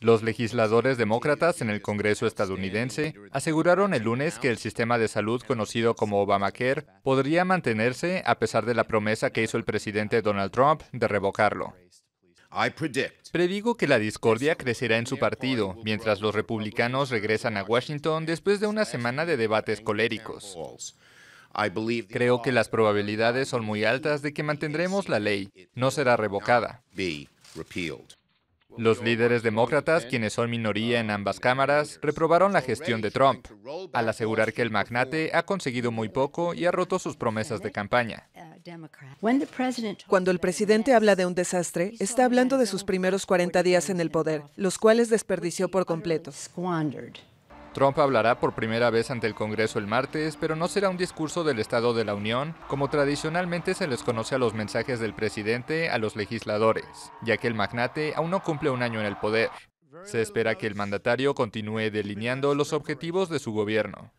Los legisladores demócratas en el Congreso estadounidense aseguraron el lunes que el sistema de salud conocido como Obamacare podría mantenerse a pesar de la promesa que hizo el presidente Donald Trump de revocarlo. Predigo que la discordia crecerá en su partido mientras los republicanos regresan a Washington después de una semana de debates coléricos. Creo que las probabilidades son muy altas de que mantendremos la ley. No será revocada. Los líderes demócratas, quienes son minoría uh, en ambas cámaras, reprobaron la gestión de Trump, al asegurar que el magnate ha conseguido muy poco y ha roto sus promesas de campaña. Uh, Cuando el presidente habla de un desastre, está hablando de sus primeros 40 días en el poder, los cuales desperdició por completo. Trump hablará por primera vez ante el Congreso el martes, pero no será un discurso del Estado de la Unión, como tradicionalmente se les conoce a los mensajes del presidente a los legisladores, ya que el magnate aún no cumple un año en el poder. Se espera que el mandatario continúe delineando los objetivos de su gobierno.